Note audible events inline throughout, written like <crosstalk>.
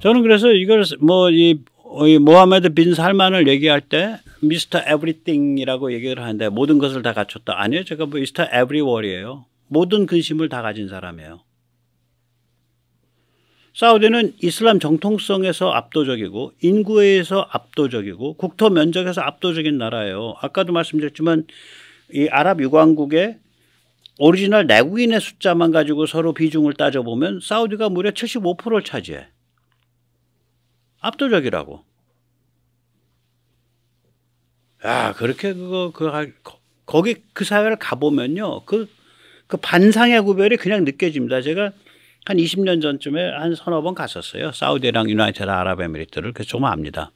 저는 그래서 이걸 뭐이 이 모하메드 빈 살만을 얘기할 때 미스터 에브리띵이라고 얘기를 하는데 모든 것을 다 갖췄다. 아니에요. 제가 뭐 미스터 에브리월이에요. 모든 근심을 다 가진 사람이에요. 사우디는 이슬람 정통성에서 압도적이고 인구에 서 압도적이고 국토 면적에서 압도적인 나라예요. 아까도 말씀드렸지만 이 아랍 유관국의 오리지널 내국인의 숫자만 가지고 서로 비중을 따져보면 사우디가 무려 75%를 차지해. 압도적이라고. 야, 그렇게 그거, 그, 아, 거기 그 사회를 가보면요. 그, 그 반상의 구별이 그냥 느껴집니다. 제가 한 20년 전쯤에 한 서너 번 갔었어요. 사우디랑 유나이티드 아랍에미리트를. 그래서 좀 압니다.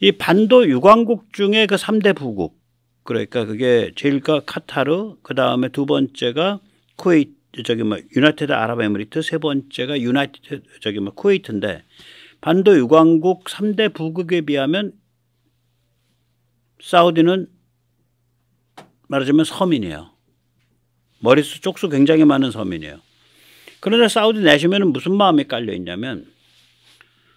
이 반도 유관국 중에 그 3대 부국. 그러니까 그게 제일가 카타르, 그 다음에 두 번째가 쿠웨이트, 저기 뭐, 유나이티드 아랍에미리트, 세 번째가 유나이티드, 저기 뭐, 쿠웨이트인데 반도 유관국 3대 부국에 비하면 사우디는 말하자면 서민이에요. 머릿수 쪽수 굉장히 많은 서민이에요. 그런데 사우디 내시면 무슨 마음이 깔려 있냐면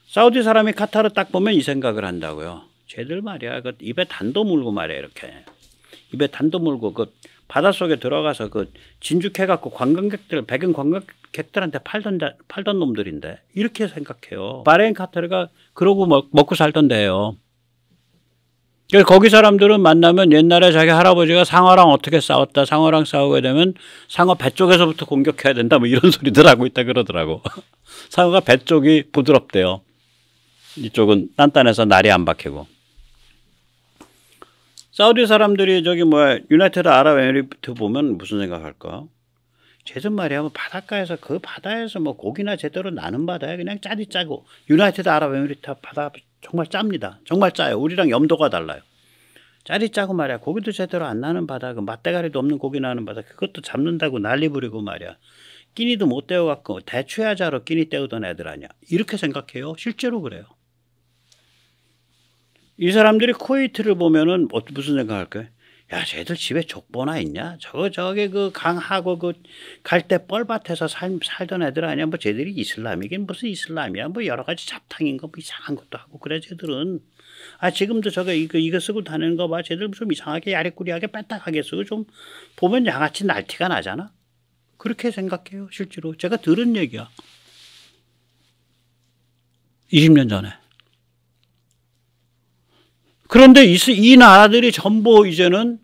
사우디 사람이 카타르 딱 보면 이 생각을 한다고요. 쟤들 말이야. 그 입에 단도 물고 말이야 이렇게. 입에 단도 물고 그 바닷속에 들어가서 그진주해 갖고 관광객들 백인 관광객들한테 팔던 팔던 놈들인데 이렇게 생각해요. 바레인 카테르가 그러고 먹, 먹고 살던데요. 거기 사람들은 만나면 옛날에 자기 할아버지가 상어랑 어떻게 싸웠다 상어랑 싸우게 되면 상어 배 쪽에서부터 공격해야 된다 뭐 이런 소리들 하고 있다 그러더라고 <laughs> 상어가 배 쪽이 부드럽대요 이쪽은 단단해서 날이 안 박히고 사우디 사람들이 저기 뭐야 유나이티드 아랍에미리트 보면 무슨 생각할까? 쟤들 말이야 뭐 바닷가에서 그 바다에서 뭐 고기나 제대로 나는 바다야 그냥 짜디 짜고 유나이티드 아랍에미리트 바다 정말 짭니다. 정말 짜요. 우리랑 염도가 달라요. 짜리 짜고 말이야. 고기도 제대로 안 나는 바다, 그 맛대가리도 없는 고기 나는 바다, 그것도 잡는다고 난리 부리고 말이야. 끼니도 못 때워갖고 대추야자로 끼니 떼우던 애들 아니야. 이렇게 생각해요. 실제로 그래요. 이 사람들이 코이트를 보면은 뭐 무슨 생각할까요? 야, 쟤들 집에 족보나 있냐? 저거 저게 그 강하고 그 갈대 뻘밭에서 살, 살던 애들 아니야? 뭐 쟤들이 이슬람이긴 무슨 이슬람이야? 뭐 여러 가지 잡탕인 거뭐 이상한 것도 하고 그래 쟤들은. 아 지금도 저거 이거 이거 쓰고 다니는 거 봐. 쟤들 좀 이상하게 야리꾸리하게 뺐딱하게 쓰고 좀 보면 양아치 날티가 나잖아. 그렇게 생각해요 실제로. 제가 들은 얘기야. 20년 전에. 그런데 이, 이 나라들이 전부 이제는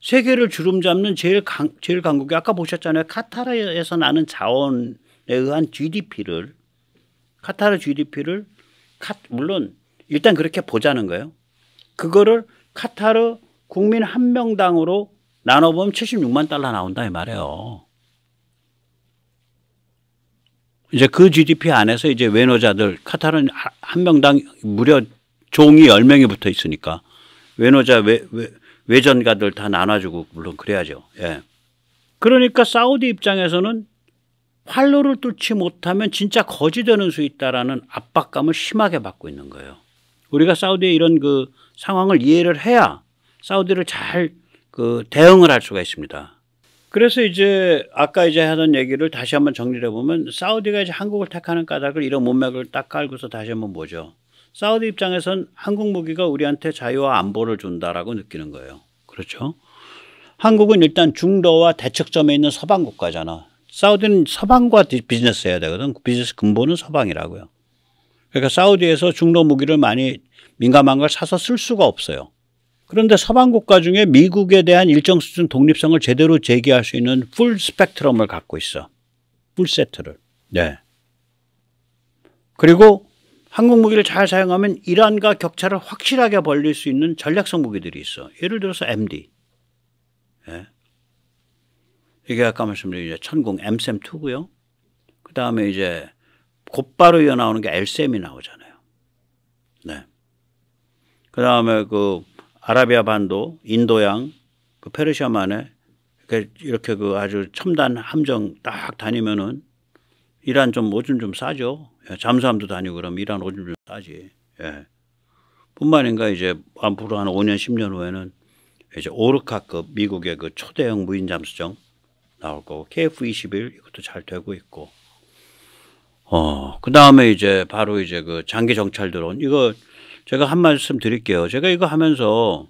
세계를 주름잡는 제일 강, 제일 강국이 아까 보셨잖아요. 카타르에서 나는 자원에 의한 GDP를 카타르 GDP를 카, 물론 일단 그렇게 보자는 거예요. 그거를 카타르 국민 한 명당으로 나눠보면 76만 달러 나온다 이 말이에요. 이제 그 GDP 안에서 이제 외노자들 카타르는 한 명당 무려 종이 열명이 붙어 있으니까 외노자 외, 외, 전가들다 나눠주고 물론 그래야죠. 예. 그러니까 사우디 입장에서는 활로를 뚫지 못하면 진짜 거지 되는 수 있다라는 압박감을 심하게 받고 있는 거예요. 우리가 사우디의 이런 그 상황을 이해를 해야 사우디를 잘 그 대응을 할 수가 있습니다. 그래서 이제 아까 이제 하던 얘기를 다시 한번 정리를 해보면 사우디가 이제 한국을 택하는 까닭을 이런 문맥을 딱 깔고서 다시 한번 보죠. 사우디 입장에선 한국 무기가 우리한테 자유와 안보를 준다라고 느끼는 거예요. 그렇죠? 한국은 일단 중도와 대척점에 있는 서방 국가잖아. 사우디는 서방과 비즈니스 해야 되거든. 비즈니스 근본은 서방이라고요. 그러니까 사우디에서 중도 무기를 많이 민감한 걸 사서 쓸 수가 없어요. 그런데 서방 국가 중에 미국에 대한 일정 수준 독립성을 제대로 제기할 수 있는 풀 스펙트럼을 갖고 있어. 풀 세트를. 네. 그리고 한국 무기를 잘 사용하면 이란과 격차를 확실하게 벌릴 수 있는 전략성 무기들이 있어. 예를 들어서 MD. 예. 이게 아까 말씀드린 이제 천공 MSM2고요. 그 다음에 이제 곧바로 이어 나오는 게 LSM이 나오잖아요. 네. 그 다음에 그 아라비아 반도, 인도양, 그 페르시아만에 그 이렇게 그 아주 첨단 함정 딱 다니면은 이란 좀 오줌 좀 싸죠. 예, 잠수함도 다니고 그러면 이란 오줌 좀 싸지. 예. 뿐만 인가 이제 앞으로 한 5년 10년 후에는 이제 오르카급 미국의 그 초대형 무인 잠수정 나올 거고 KF-21 이것도 잘 되고 있고 어, 그 다음에 이제 바로 이제 그 장기 정찰 드론. 이거 제가 한 말씀 드릴게요. 제가 이거 하면서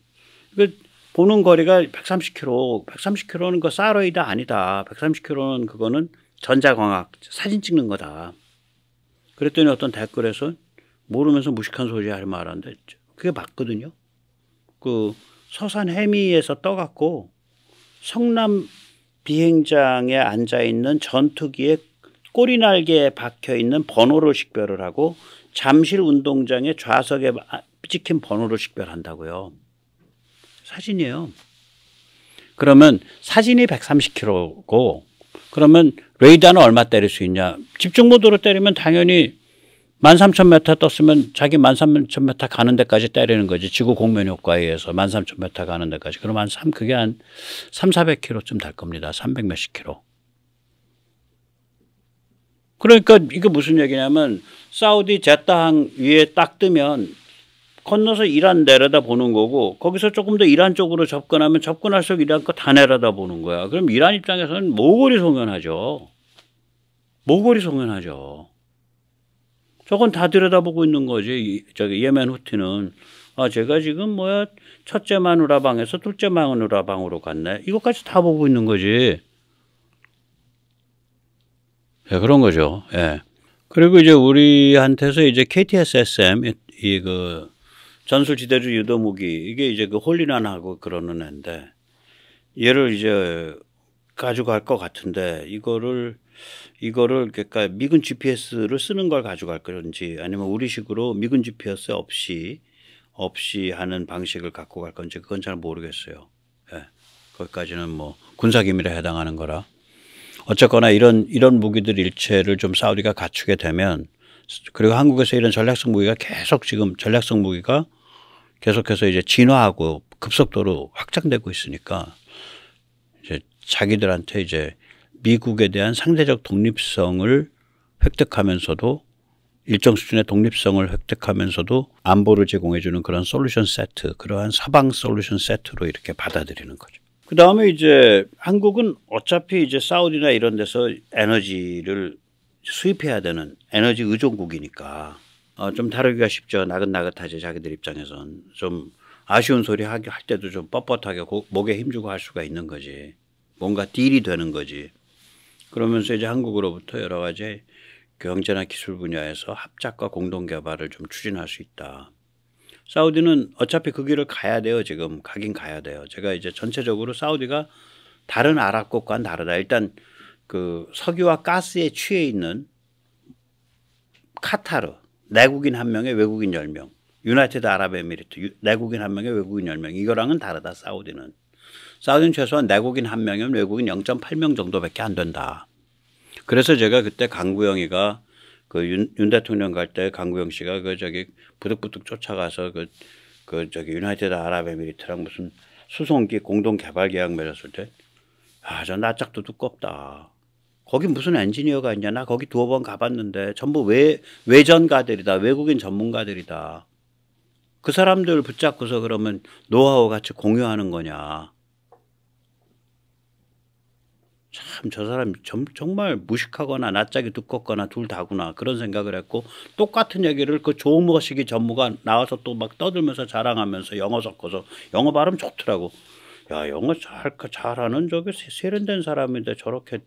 이거 보는 거리가 130km, 130km는 그 사로이다 아니다. 130km는 그거는 전자광학 사진 찍는 거다. 그랬더니 어떤 댓글에서 모르면서 무식한 소리 할 말한데 그게 맞거든요. 그 서산 해미에서 떠갖고 성남 비행장에 앉아 있는 전투기에 꼬리 날개에 박혀 있는 번호를 식별을 하고 잠실 운동장의 좌석에 찍힌 번호를 식별한다고요. 사진이에요. 그러면 사진이 130kg고 그러면 레이더는 얼마 때릴 수 있냐? 집중모드로 때리면 당연히 13,000m 떴으면 자기 13,000m 가는 데까지 때리는 거지. 지구 공면 효과에 의해서 13,000m 가는 데까지. 그럼 한 3, 그게 한 3, 400km쯤 될 겁니다. 300 몇십 킬로. 그러니까 이게 무슨 얘기냐면 사우디 제타항 위에 딱 뜨면 건너서 이란 내려다 보는 거고 거기서 조금 더 이란 쪽으로 접근하면 접근할수록 이란 거 다 내려다 보는 거야. 그럼 이란 입장에서는 모골이 송연하죠. 모골이 송연하죠. 저건 다 들여다보고 있는 거지. 저기 예멘 후티는 아 제가 지금 뭐야 첫째 마누라 방에서 둘째 마누라 방으로 갔네. 이것까지 다 보고 있는 거지. 예, 네, 그런 거죠. 예. 그리고 이제 우리한테서 이제 KTSSM 이그 전술지대주 유도 무기 이게 이제 그 홀리난하고 그러는 애인데 얘를 이제 가져갈 것 같은데 이거를 이거를 그러니까 미군 GPS를 쓰는 걸 가져갈 건지 아니면 우리식으로 미군 GPS 없이 없이 하는 방식을 갖고 갈 건지 그건 잘 모르겠어요. 예. 거기까지는 뭐 군사 기밀에 해당하는 거라. 어쨌거나 이런 이런 무기들 일체를 좀 사우디가 갖추게 되면 그리고 한국에서 이런 전략성 무기가 계속 지금 전략성 무기가 계속해서 이제 진화하고 급속도로 확장되고 있으니까 이제 자기들한테 이제 미국에 대한 상대적 독립성을 획득하면서도 일정 수준의 독립성을 획득하면서도 안보를 제공해주는 그런 솔루션 세트, 그러한 사방 솔루션 세트로 이렇게 받아들이는 거죠. 그 다음에 이제 한국은 어차피 이제 사우디나 이런 데서 에너지를 수입해야 되는 에너지 의존국이니까 어, 좀 다루기가 쉽죠. 나긋나긋하지 자기들 입장에선 좀 아쉬운 소리 하기 할 때도 좀 뻣뻣하게 고, 목에 힘주고 할 수가 있는 거지. 뭔가 딜이 되는 거지. 그러면서 이제 한국으로부터 여러 가지 경제나 기술 분야에서 합작과 공동 개발을 좀 추진할 수 있다. 사우디는 어차피 그 길을 가야 돼요. 지금 가긴 가야 돼요. 제가 이제 전체적으로 사우디가 다른 아랍국과는 다르다. 일단 그 석유와 가스에 취해 있는 카타르 내국인 한 명에 외국인 열 명. 유나이티드 아랍에미리트 내국인 한 명에 외국인 열 명. 이거랑은 다르다 사우디는. 사우디는 최소한 내국인 한 명이면 외국인 0.8명 정도밖에 안 된다. 그래서 제가 그때 강구영이가 그윤 윤 대통령 갈 때 강구영 씨가 그 저기 부득부득 쫓아가서 그, 그 저기 유나이티드 아랍에미리트랑 무슨 수송기 공동 개발 계약 맺었을 때 아, 저 낯짝도 두껍다. 거기 무슨 엔지니어가 있냐 나 거기 두어 번 가봤는데 전부 외 외전가들이다 외국인 전문가들이다 그 사람들 붙잡고서 그러면 노하우 같이 공유하는 거냐 참 저 사람 점, 정말 무식하거나 낯짝이 두껍거나 둘 다구나 그런 생각을 했고 똑같은 얘기를 그좋조모시기 전무가 나와서 또 막 떠들면서 자랑하면서 영어 섞어서 영어 발음 좋더라고 야 영어 잘 잘하는 저기 세련된 사람인데 저렇게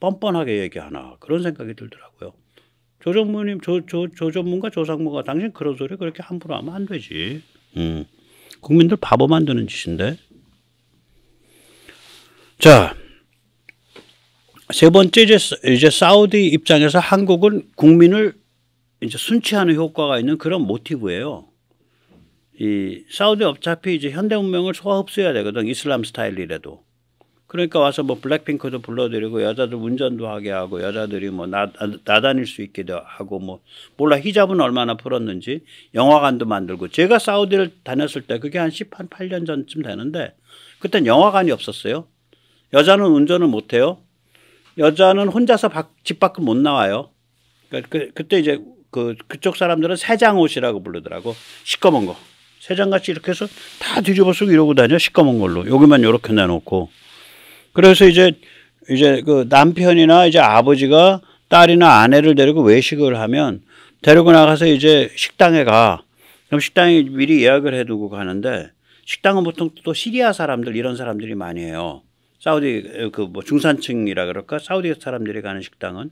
뻔뻔하게 얘기하나 그런 생각이 들더라고요. 조전무님, 조, 조, 조전문가, 조상무가 당신 그런 소리 그렇게 함부로 하면 안 되지. 음. 국민들 바보 만드는 짓인데. 자, 세 번째 이제, 이제 사우디 입장에서 한국은 국민을 이제 순치하는 효과가 있는 그런 모티브예요. 이 사우디 어차피 이제 현대 문명을 소화 흡수해야 되거든 이슬람 스타일이라도. 그러니까 와서 뭐 블랙핑크도 불러드리고 여자들 운전도 하게 하고 여자들이 뭐 나, 나다닐 수 있기도 하고 뭐 몰라 히잡은 얼마나 풀었는지 영화관도 만들고 제가 사우디를 다녔을 때 그게 한 10, 한 8년 전쯤 되는데 그땐 영화관이 없었어요. 여자는 운전을 못해요. 여자는 혼자서 밖, 집 밖을 못 나와요. 그, 그, 때 이제 그, 그쪽 사람들은 새장옷이라고 부르더라고. 시꺼먼 거. 새장같이 이렇게 해서 다 뒤집어 쓰고 이러고 다녀. 시꺼먼 걸로. 여기만 이렇게 내놓고. 그래서 이제 이제 그 남편이나 이제 아버지가 딸이나 아내를 데리고 외식을 하면 데리고 나가서 이제 식당에 가. 그럼 식당에 미리 예약을 해두고 가는데 식당은 보통 또 시리아 사람들 이런 사람들이 많이 해요. 사우디 그 뭐 중산층이라 그럴까 사우디 사람들이 가는 식당은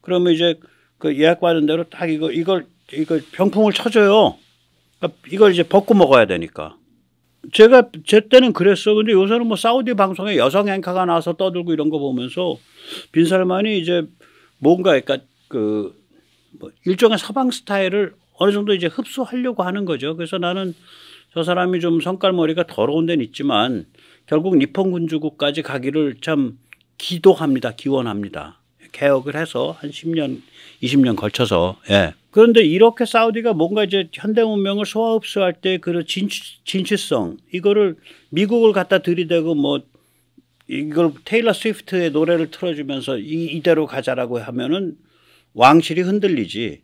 그러면 이제 그 예약 받은 대로 딱 이거 이걸 이걸 병풍을 쳐줘요. 까 그러니까 이걸 이제 벗고 먹어야 되니까. 제가 제 때는 그랬어. 근데 요새는 뭐 사우디 방송에 여성 앵커가 나와서 떠들고 이런 거 보면서 빈살만이 이제 뭔가 그러니까 그뭐 일종의 서방 스타일을 어느 정도 이제 흡수하려고 하는 거죠. 그래서 나는 저 사람이 좀 성깔머리가 더러운 데는 있지만 결국 니폰 군주국까지 가기를 참 기도합니다. 기원합니다. 개혁을 해서 한 10년, 20년 걸쳐서 예. 그런데 이렇게 사우디가 뭔가 이제 현대 문명을 소화 흡수할 때 그런 진취, 진취성 이거를 미국을 갖다 들이대고 뭐 이걸 테일러 스위프트의 노래를 틀어주면서 이, 이대로 가자라고 하면은 왕실이 흔들리지.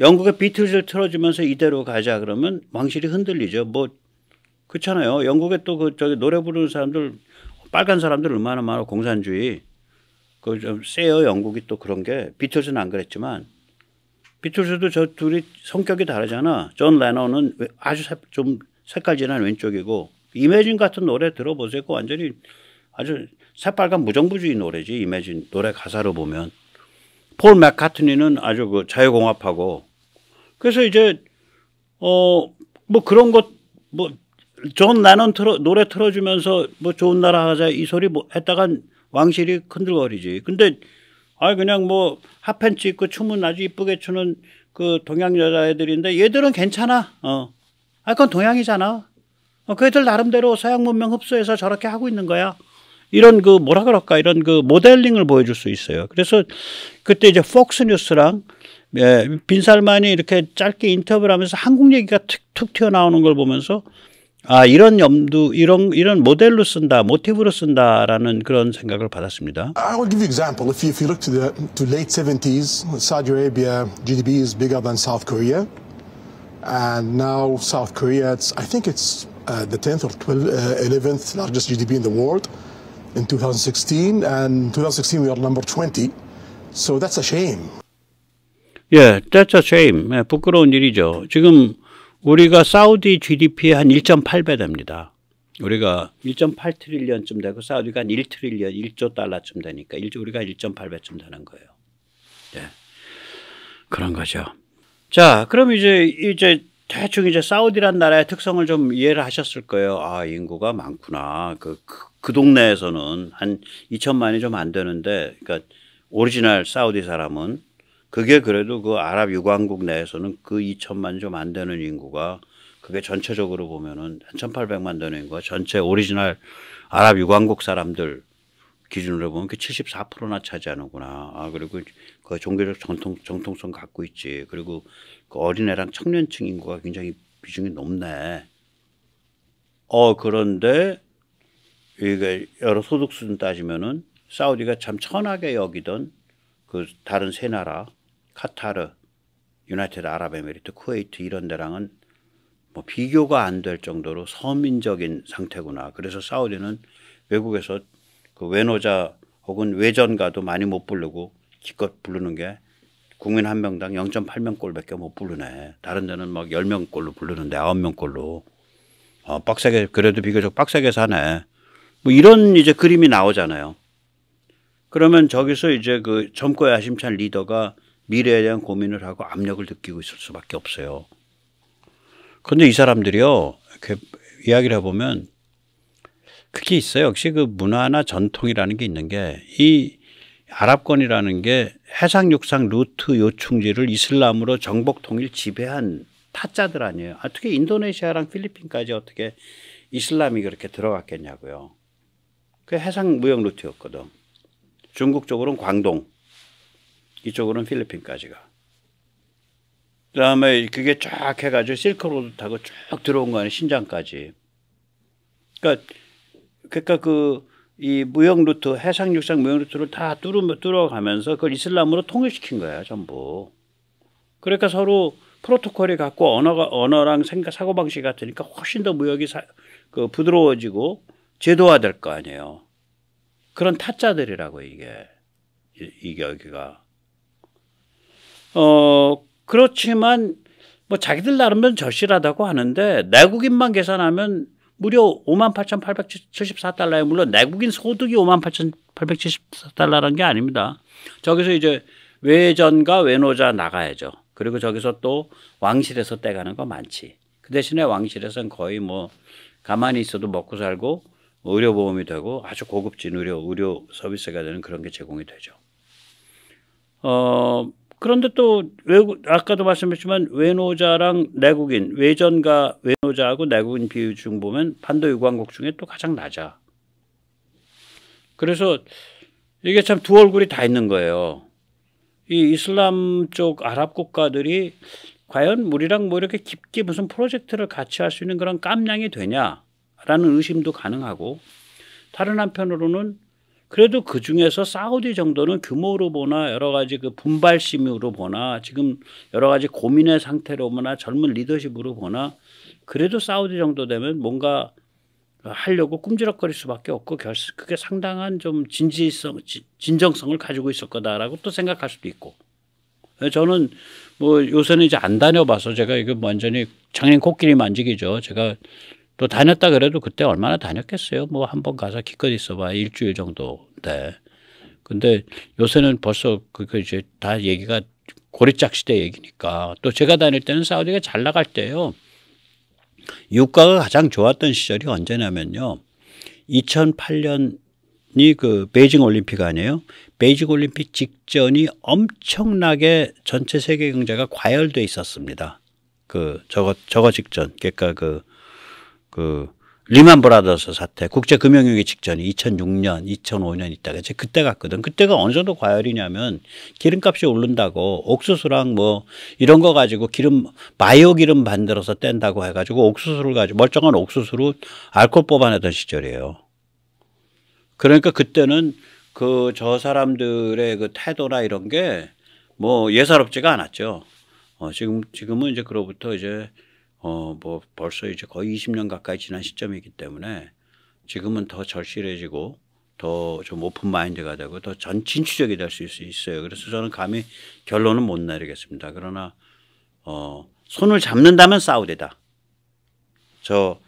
영국의 비틀즈를 틀어주면서 이대로 가자 그러면 왕실이 흔들리죠. 뭐 그렇잖아요. 영국에 또그 저기 노래 부르는 사람들 빨간 사람들 얼마나 많아 공산주의. 그 좀 세요 영국이 또 그런 게 비틀즈는 안 그랬지만 비틀스도 저 둘이 성격이 다르잖아. 존 레너는 아주 좀 색깔 진한 왼쪽이고 이매진 같은 노래 들어보세요. 그 완전히 아주 새빨간 무정부주의 노래지 이매진 노래 가사로 보면 폴 맥카트니는 아주 그 자유공화파고 그래서 이제 어 뭐 그런 것 뭐 존 레넌 틀어, 노래 틀어주면서 뭐 좋은 나라 하자 이 소리 뭐 했다간 왕실이 큰들거리지. 근데 아 그냥 뭐 핫팬츠 입고 춤은 아주 이쁘게 추는 그 동양 여자애들인데 얘들은 괜찮아. 어. 아 그건 동양이잖아. 어, 그 애들 나름대로 서양 문명 흡수해서 저렇게 하고 있는 거야. 이런 그 뭐라 그럴까 이런 그 모델링을 보여줄 수 있어요. 그래서 그때 이제 폭스 뉴스랑 예, 빈살만이 이렇게 짧게 인터뷰를 하면서 한국 얘기가 툭, 툭 튀어나오는 걸 보면서 아 이런 염두 이런 이런 모델로 쓴다 모티브로 쓴다라는 그런 생각을 받았습니다. I will give you example. If you, if you look to the to late 70s, Saudi Arabia GDP is bigger than South Korea, and now South Korea, it's, I think it's uh, the 10th or 12th, uh, 11th largest GDP in the world in 2016, and 2016 we are number 20. So that's a shame. 예, yeah, that's a shame. 예, 부끄러운 일이죠. 지금 우리가 사우디 GDP의 한 1.8배 됩니다. 우리가 1.8 트릴리언쯤 되고 사우디가 한1 트릴리언 1조 달러쯤 되니까 1조 우리가 1.8배쯤 되는 거예요. 네. 그런 거죠. 자, 그럼 이제 이제 대충 이제 사우디란 나라의 특성을 좀 이해를 하셨을 거예요. 아, 인구가 많구나. 그, 그, 그 동네에서는 한 2천만이 좀 안 되는데, 그러니까 오리지널 사우디 사람은 그게 그래도 그 아랍 유관국 내에서는 그 2천만 좀 안 되는 인구가 그게 전체적으로 보면은 1,800만 되는 인구가 전체 오리지널 아랍 유관국 사람들 기준으로 보면 그 74%나 차지하는구나. 아 그리고 그 종교적 정통 정통성 갖고 있지. 그리고 그 어린애랑 청년층 인구가 굉장히 비중이 높네. 어 그런데 이게 여러 소득 수준 따지면은 사우디가 참 천하게 여기던 그 다른 세 나라 카타르, 유나이티드 아랍에미리트, 쿠웨이트 이런 데랑은 뭐 비교가 안 될 정도로 서민적인 상태구나. 그래서 사우디는 외국에서 그 외노자 혹은 외전가도 많이 못 부르고 기껏 부르는 게 국민 한 명당 0.8명꼴밖에 못 부르네. 다른 데는 막 10명꼴로 부르는데 9명꼴로. 어, 빡세게 그래도 비교적 빡세게 사네. 뭐 이런 이제 그림이 나오잖아요. 그러면 저기서 이제 그 젊고 야심찬 리더가 미래에 대한 고민을 하고 압력을 느끼고 있을 수밖에 없어요. 그런데 이 사람들이요, 이렇게 이야기를 해보면 그게 있어요. 역시 그 문화나 전통이라는 게 있는 게 이 아랍권이라는 게 해상 육상 루트 요충지를 이슬람으로 정복 통일 지배한 타짜들 아니에요. 아, 어떻게 인도네시아랑 필리핀까지 어떻게 이슬람이 그렇게 들어갔겠냐고요. 그 해상 무역 루트였거든. 중국 쪽으로는 광동, 이쪽으로는 필리핀까지가. 그 다음에 그게 쫙 해가지고 실크로드 타고 쭉 들어온 거아니에요 신장까지. 그러니까, 그러니까 그, 이 무역 루트, 해상, 육상 무역 루트를 다 뚫어, 뚫어가면서 그걸 이슬람으로 통일시킨 거예요, 전부. 그러니까 서로 프로토콜이 갖고 언어가, 언어랑 생각, 사고방식이 같으니까 훨씬 더 무역이 사, 그 부드러워지고 제도화될 거 아니에요. 그런 타짜들이라고, 이게. 이, 이 여기가. 어 그렇지만 뭐 자기들 나름은 절실하다고 하는데 내국인만 계산하면 무려 58,874달러에 물론 내국인 소득이 58,874달러라는 게 아닙니다. 저기서 이제 외전과 외노자 나가야죠. 그리고 저기서 또 왕실에서 떼가는 거 많지. 그 대신에 왕실에서는 거의 뭐 가만히 있어도 먹고 살고 의료보험이 되고 아주 고급진 의료, 의료 서비스가 되는 그런 게 제공이 되죠. 어, 그런데 또 외국 아까도 말씀했지만 외노자랑 내국인 외전과 외노자하고 내국인 비율 중 보면 반도 유관국 중에 또 가장 낮아. 그래서 이게 참 두 얼굴이 다 있는 거예요. 이 이슬람 쪽 아랍 국가들이 과연 우리랑 뭐 이렇게 깊게 무슨 프로젝트를 같이 할 수 있는 그런 깜냥이 되냐라는 의심도 가능하고 다른 한편으로는 그래도 그 중에서 사우디 정도는 규모로 보나 여러 가지 그 분발심으로 보나 지금 여러 가지 고민의 상태로 보나 젊은 리더십으로 보나 그래도 사우디 정도 되면 뭔가 하려고 꿈지럭거릴 수밖에 없고 결, 그게 상당한 좀 진지성, 진정성을 가지고 있을 거다라고 또 생각할 수도 있고. 저는 뭐 요새는 이제 안 다녀봐서 제가 이거 완전히 장인 코끼리 만지기죠. 제가 또 다녔다 그래도 그때 얼마나 다녔겠어요. 뭐 한 번 가서 기껏 있어봐 일주일 정도. 네. 근데 요새는 벌써 그게 이제 다 얘기가 고리짝 시대 얘기니까 또 제가 다닐 때는 사우디가 잘 나갈 때요. 유가가 가장 좋았던 시절이 언제냐면요. 2008년이 그 베이징 올림픽 아니에요? 베이징 올림픽 직전이 엄청나게 전체 세계 경제가 과열돼 있었습니다. 그 저거 저거 직전. 그러니까 그그 리만 브라더스 사태, 국제금융위기 직전이 2006년, 2005년 있다가 이제 그때 갔거든. 그때가 어느 정도 과열이냐면 기름값이 오른다고 옥수수랑 뭐 이런 거 가지고 기름 바이오 기름 만들어서 뗀다고 해가지고 옥수수를 가지고 멀쩡한 옥수수로 알코올 뽑아내던 시절이에요. 그러니까 그때는 그 저 사람들의 그 태도나 이런 게 뭐 예사롭지가 않았죠. 어, 지금 지금은 이제 그로부터 이제 어, 뭐 벌써 이제 거의 20년 가까이 지난 시점이기 때문에 지금은 더 절실해지고 더 좀 오픈 마인드가 되고 더 전 진취적이 될 수 있어요. 그래서 저는 감히 결론은 못 내리겠습니다. 그러나 어, 손을 잡는다면 사우디다. 저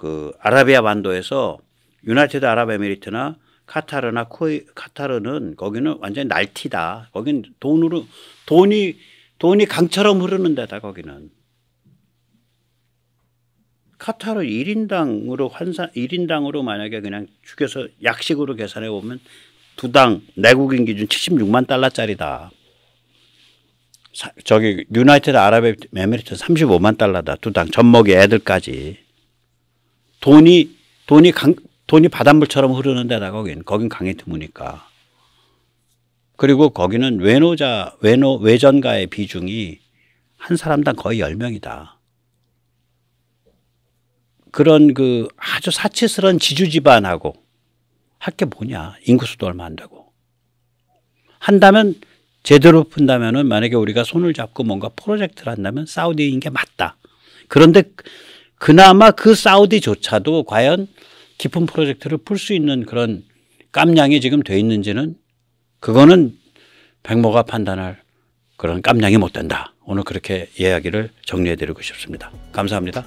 그 아라비아 반도에서 유나이티드 아랍에미리트나 카타르나 코이 카타르는 거기는 완전히 날티다. 거긴 돈으로 돈이 돈이 강처럼 흐르는 데다 거기는. 카타르 1인당으로 환산 1인당으로 만약에 그냥 죽여서 약식으로 계산해 보면 두 당 내국인 기준 76만 달러짜리다. 사, 저기 유나이티드 아랍에미리트 35만 달러다. 두 당 젖먹이 애들까지. 돈이 돈이 강 돈이 바닷물처럼 흐르는 데다 거긴 거긴 강이 드무니까. 그리고 거기는 외노자 외노 외전가의 비중이 한 사람당 거의 1 0명이다 그런 그 아주 사치스러운 지주 집안하고 할 게 뭐냐. 인구수도 얼마 안 되고. 한다면 제대로 푼다면은 만약에 우리가 손을 잡고 뭔가 프로젝트를 한다면 사우디인 게 맞다. 그런데 그나마 그 사우디조차도 과연 깊은 프로젝트를 풀 수 있는 그런 깜냥이 지금 돼 있는지는 그거는 백모가 판단할 그런 깜냥이 못 된다. 오늘 그렇게 이야기를 정리해 드리고 싶습니다. 감사합니다.